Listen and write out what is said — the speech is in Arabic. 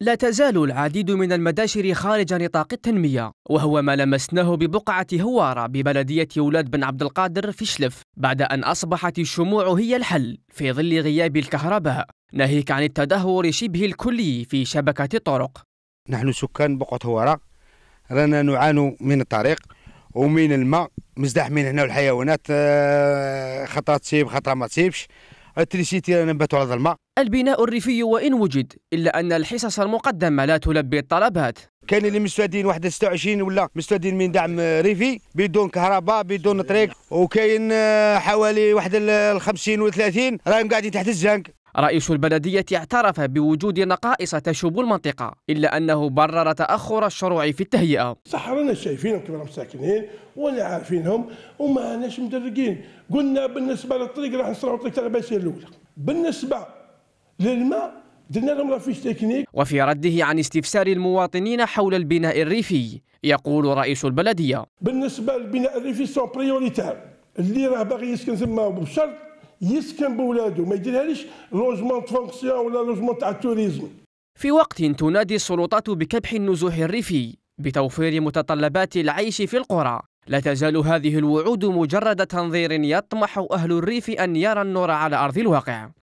لا تزال العديد من المداشر خارج نطاق التنمية وهو ما لمسناه ببقعة هوارة ببلدية ولاد بن عبد القادر في شلف بعد أن أصبحت الشموع هي الحل في ظل غياب الكهرباء ناهيك عن التدهور شبه الكلي في شبكة الطرق نحن سكان بقعة هوارة رانا نعانوا من الطريق ومن الماء مزدحمين هنا والحيوانات آه، خطرة تصيب خطرة ما تصيبش التريسيتي نبات على الماء البناء الريفي وإن وجد إلا أن الحصص المقدمة لا تلبي الطلبات كان اللي مستعدين واحد 26 ولا مستعدين من دعم ريفي بدون كهرباء بدون طريق وكاين آه، حوالي واحد ال 50 و 30 راهم قاعدين تحت الزنك رئيس البلدية اعترف بوجود نقائص تشوب المنطقة إلا أنه برر تأخر الشروع في التهيئة رانا شايفينهم راهم ساكنين ولا عارفينهم وما عناش مدرقين قلنا بالنسبة للطريق راح نصنعوا طريق تاع الباشير الأولى بالنسبة للماء درنا لهم رفيش تكنيك وفي رده عن استفسار المواطنين حول البناء الريفي يقول رئيس البلدية بالنسبة للبناء الريفي سون بريوريتار اللي راه باغي يسكن تما بشرط يسكن بولاده ما يديرهاليش لوجمون فونكسيون ولا لوجمون تاع التوريزم في وقت تنادي السلطات بكبح النزوح الريفي بتوفير متطلبات العيش في القرى لا تزال هذه الوعود مجرد تنظير يطمح أهل الريف أن يرى النور على أرض الواقع